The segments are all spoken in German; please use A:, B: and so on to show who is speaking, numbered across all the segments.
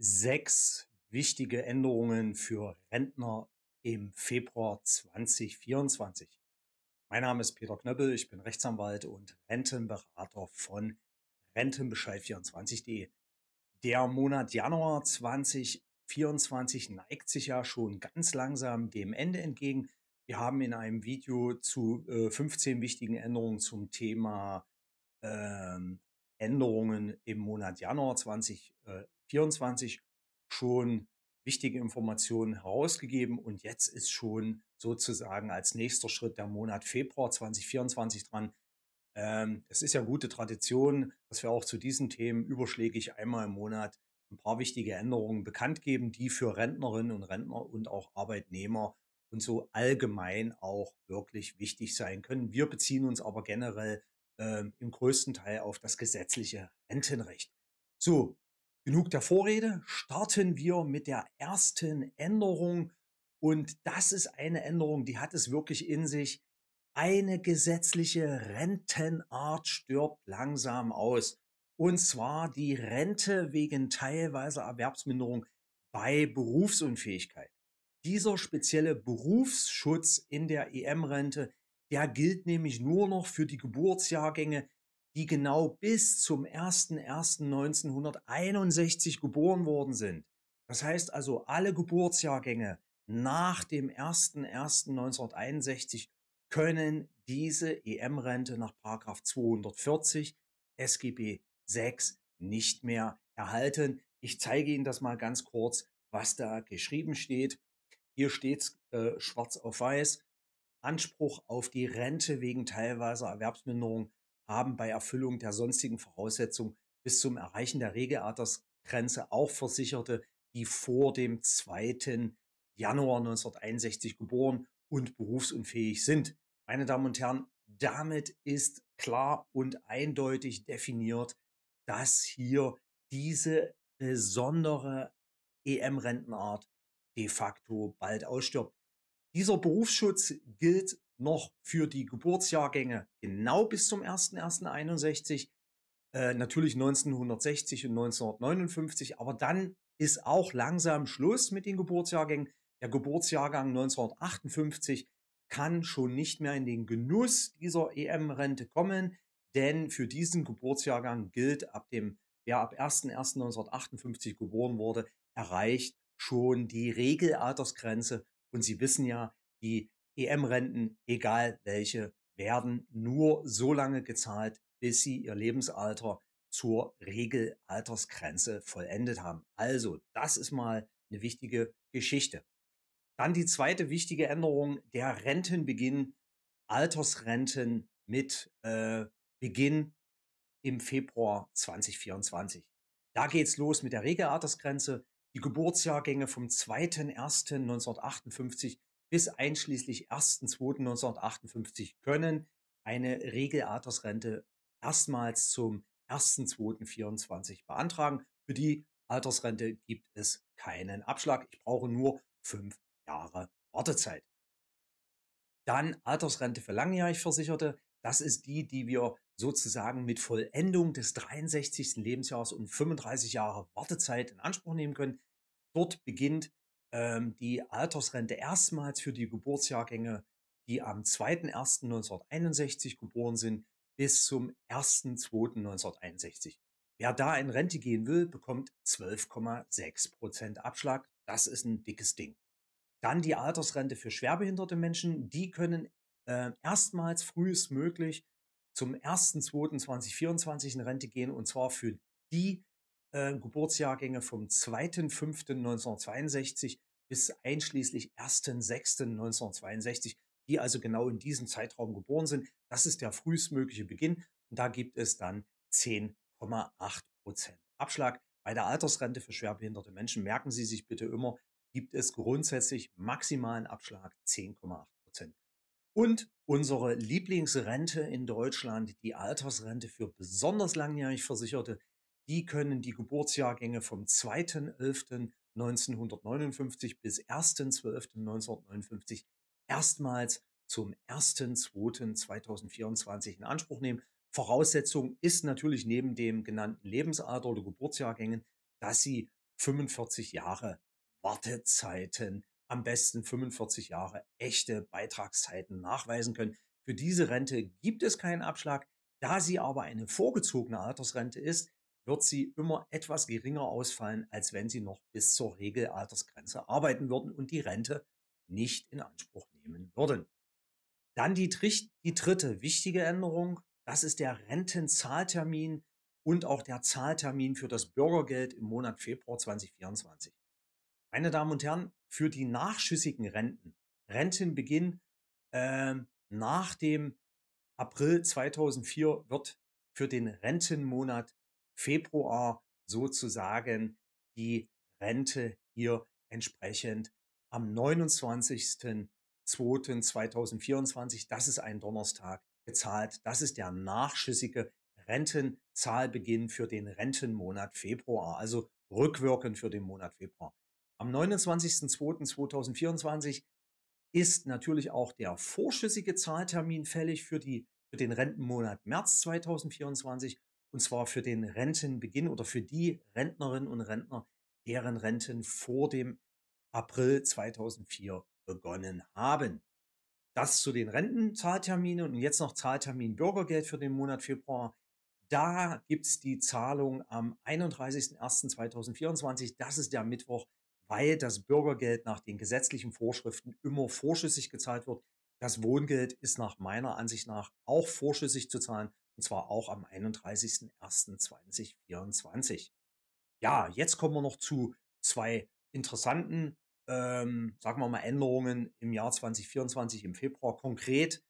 A: sechs wichtige Änderungen für Rentner im Februar 2024. Mein Name ist Peter Knöppel, ich bin Rechtsanwalt und Rentenberater von Rentenbescheid24.de. Der Monat Januar 2024 neigt sich ja schon ganz langsam dem Ende entgegen. Wir haben in einem Video zu äh, 15 wichtigen Änderungen zum Thema ähm, Änderungen im Monat Januar 2024 schon wichtige Informationen herausgegeben und jetzt ist schon sozusagen als nächster Schritt der Monat Februar 2024 dran. Ähm, es ist ja gute Tradition, dass wir auch zu diesen Themen überschlägig einmal im Monat ein paar wichtige Änderungen bekannt geben, die für Rentnerinnen und Rentner und auch Arbeitnehmer und so allgemein auch wirklich wichtig sein können. Wir beziehen uns aber generell ähm, im größten Teil auf das gesetzliche Rentenrecht. So, genug der Vorrede. Starten wir mit der ersten Änderung. Und das ist eine Änderung, die hat es wirklich in sich. Eine gesetzliche Rentenart stirbt langsam aus. Und zwar die Rente wegen teilweise Erwerbsminderung bei Berufsunfähigkeit. Dieser spezielle Berufsschutz in der EM-Rente der gilt nämlich nur noch für die Geburtsjahrgänge, die genau bis zum 01.01.1961 geboren worden sind. Das heißt also, alle Geburtsjahrgänge nach dem 01.01.1961 können diese EM-Rente nach 240 SGB 6 nicht mehr erhalten. Ich zeige Ihnen das mal ganz kurz, was da geschrieben steht. Hier steht äh, schwarz auf weiß. Anspruch auf die Rente wegen teilweise Erwerbsminderung haben bei Erfüllung der sonstigen Voraussetzungen bis zum Erreichen der Regelaltersgrenze auch Versicherte, die vor dem 2. Januar 1961 geboren und berufsunfähig sind. Meine Damen und Herren, damit ist klar und eindeutig definiert, dass hier diese besondere EM-Rentenart de facto bald ausstirbt. Dieser Berufsschutz gilt noch für die Geburtsjahrgänge genau bis zum 01.01.61, äh, natürlich 1960 und 1959, aber dann ist auch langsam Schluss mit den Geburtsjahrgängen. Der Geburtsjahrgang 1958 kann schon nicht mehr in den Genuss dieser EM-Rente kommen, denn für diesen Geburtsjahrgang gilt ab dem, wer ab 01.01.1958 geboren wurde, erreicht schon die Regelaltersgrenze und Sie wissen ja, die EM-Renten, egal welche, werden nur so lange gezahlt, bis Sie Ihr Lebensalter zur Regelaltersgrenze vollendet haben. Also, das ist mal eine wichtige Geschichte. Dann die zweite wichtige Änderung, der Rentenbeginn, Altersrenten mit äh, Beginn im Februar 2024. Da geht's los mit der Regelaltersgrenze die Geburtsjahrgänge vom 2.1.1958 bis einschließlich 1.2.1958 können eine Regelaltersrente erstmals zum 1.2.24 beantragen. Für die Altersrente gibt es keinen Abschlag. Ich brauche nur fünf Jahre Wartezeit. Dann Altersrente für langjährig Versicherte. Das ist die, die wir sozusagen mit Vollendung des 63. Lebensjahres und 35 Jahre Wartezeit in Anspruch nehmen können. Dort beginnt ähm, die Altersrente erstmals für die Geburtsjahrgänge, die am 2.1.1961 geboren sind, bis zum 1.2.1961. Wer da in Rente gehen will, bekommt 12,6 Prozent Abschlag. Das ist ein dickes Ding. Dann die Altersrente für schwerbehinderte Menschen. Die können äh, erstmals frühestmöglich zum 1.2.2024 in Rente gehen und zwar für die äh, Geburtsjahrgänge vom 2.5.1962 bis einschließlich 1.6.1962, die also genau in diesem Zeitraum geboren sind. Das ist der frühestmögliche Beginn und da gibt es dann 10,8 Prozent Abschlag. Bei der Altersrente für schwerbehinderte Menschen merken Sie sich bitte immer, gibt es grundsätzlich maximalen Abschlag 10,8 und unsere Lieblingsrente in Deutschland, die Altersrente für besonders langjährig Versicherte, die können die Geburtsjahrgänge vom 2.11.1959 bis 1.12.1959 erstmals zum 1.2.2024 in Anspruch nehmen. Voraussetzung ist natürlich neben dem genannten Lebensalter oder Geburtsjahrgängen, dass sie 45 Jahre Wartezeiten haben am besten 45 Jahre echte Beitragszeiten nachweisen können. Für diese Rente gibt es keinen Abschlag. Da sie aber eine vorgezogene Altersrente ist, wird sie immer etwas geringer ausfallen, als wenn sie noch bis zur Regelaltersgrenze arbeiten würden und die Rente nicht in Anspruch nehmen würden. Dann die, die dritte wichtige Änderung, das ist der Rentenzahltermin und auch der Zahltermin für das Bürgergeld im Monat Februar 2024. Meine Damen und Herren, für die nachschüssigen Renten. Rentenbeginn äh, nach dem April 2004 wird für den Rentenmonat Februar sozusagen die Rente hier entsprechend am 29.02.2024, das ist ein Donnerstag, gezahlt. Das ist der nachschüssige Rentenzahlbeginn für den Rentenmonat Februar, also rückwirkend für den Monat Februar. Am 29.02.2024 ist natürlich auch der vorschüssige Zahltermin fällig für, die, für den Rentenmonat März 2024 und zwar für den Rentenbeginn oder für die Rentnerinnen und Rentner, deren Renten vor dem April 2004 begonnen haben. Das zu den Rentenzahlterminen und jetzt noch Zahltermin Bürgergeld für den Monat Februar. Da gibt es die Zahlung am 31.01.2024. Das ist der Mittwoch weil das Bürgergeld nach den gesetzlichen Vorschriften immer vorschüssig gezahlt wird. Das Wohngeld ist nach meiner Ansicht nach auch vorschüssig zu zahlen, und zwar auch am 31.01.2024. Ja, jetzt kommen wir noch zu zwei interessanten, ähm, sagen wir mal, Änderungen im Jahr 2024 im Februar. Konkret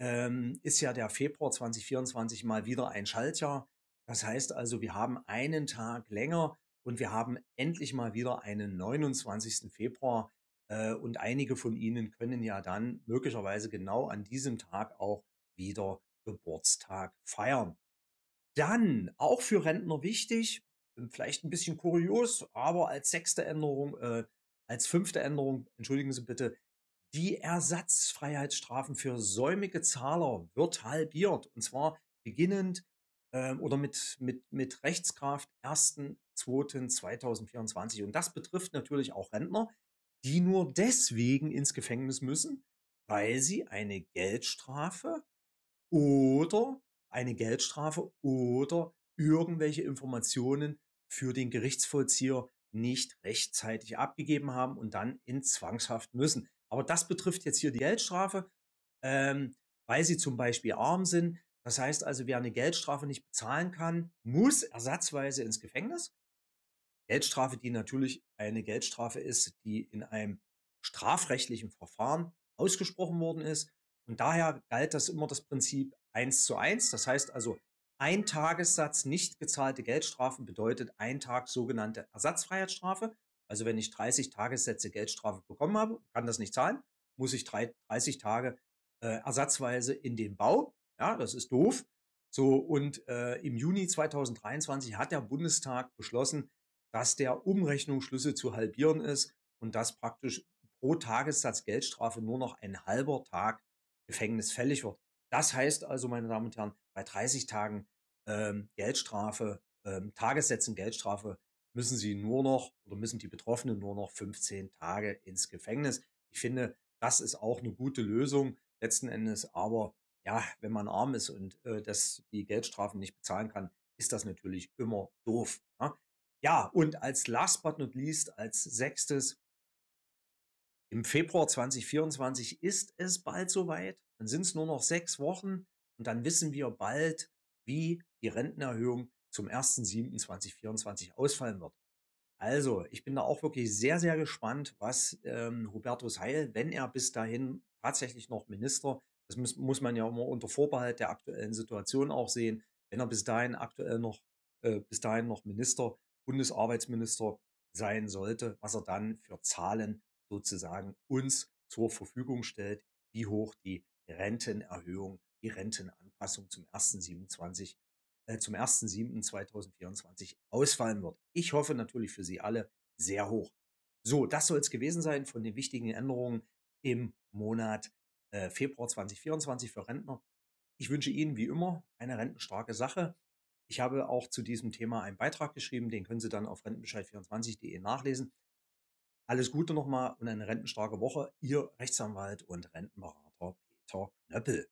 A: ähm, ist ja der Februar 2024 mal wieder ein Schaltjahr. Das heißt also, wir haben einen Tag länger und wir haben endlich mal wieder einen 29. Februar. Äh, und einige von Ihnen können ja dann möglicherweise genau an diesem Tag auch wieder Geburtstag feiern. Dann, auch für Rentner wichtig, ähm, vielleicht ein bisschen kurios, aber als sechste Änderung, äh, als fünfte Änderung, entschuldigen Sie bitte, die Ersatzfreiheitsstrafen für säumige Zahler wird halbiert. Und zwar beginnend ähm, oder mit, mit, mit Rechtskraft 1.2.2024. Und das betrifft natürlich auch Rentner, die nur deswegen ins Gefängnis müssen, weil sie eine Geldstrafe oder eine Geldstrafe oder irgendwelche Informationen für den Gerichtsvollzieher nicht rechtzeitig abgegeben haben und dann in Zwangshaft müssen. Aber das betrifft jetzt hier die Geldstrafe, ähm, weil sie zum Beispiel arm sind, das heißt also, wer eine Geldstrafe nicht bezahlen kann, muss ersatzweise ins Gefängnis. Geldstrafe, die natürlich eine Geldstrafe ist, die in einem strafrechtlichen Verfahren ausgesprochen worden ist. Und daher galt das immer das Prinzip eins zu eins. Das heißt also, ein Tagessatz nicht gezahlte Geldstrafen bedeutet ein Tag sogenannte Ersatzfreiheitsstrafe. Also wenn ich 30 Tagessätze Geldstrafe bekommen habe, kann das nicht zahlen, muss ich 30 Tage äh, ersatzweise in den Bau. Ja, das ist doof. So, und äh, im Juni 2023 hat der Bundestag beschlossen, dass der Umrechnungsschlüssel zu halbieren ist und dass praktisch pro Tagessatz Geldstrafe nur noch ein halber Tag Gefängnis fällig wird. Das heißt also, meine Damen und Herren, bei 30 Tagen ähm, Geldstrafe, ähm, Tagessätzen Geldstrafe müssen Sie nur noch oder müssen die Betroffenen nur noch 15 Tage ins Gefängnis. Ich finde, das ist auch eine gute Lösung letzten Endes, aber ja, wenn man arm ist und äh, das die Geldstrafen nicht bezahlen kann, ist das natürlich immer doof. Ja? Ne? ja, und als last but not least, als sechstes, im Februar 2024 ist es bald soweit. Dann sind es nur noch sechs Wochen und dann wissen wir bald, wie die Rentenerhöhung zum 1.7.2024 ausfallen wird. Also, ich bin da auch wirklich sehr, sehr gespannt, was ähm, Hubertus Heil, wenn er bis dahin tatsächlich noch Minister das muss, muss man ja immer unter Vorbehalt der aktuellen Situation auch sehen, wenn er bis dahin aktuell noch, äh, bis dahin noch Minister, Bundesarbeitsminister sein sollte, was er dann für Zahlen sozusagen uns zur Verfügung stellt, wie hoch die Rentenerhöhung, die Rentenanpassung zum 1.27 äh, zum 1.7.2024 ausfallen wird. Ich hoffe natürlich für Sie alle sehr hoch. So, das soll es gewesen sein von den wichtigen Änderungen im Monat äh, Februar 2024 für Rentner. Ich wünsche Ihnen wie immer eine rentenstarke Sache. Ich habe auch zu diesem Thema einen Beitrag geschrieben, den können Sie dann auf rentenbescheid24.de nachlesen. Alles Gute nochmal und eine rentenstarke Woche. Ihr Rechtsanwalt und Rentenberater Peter Knöppel.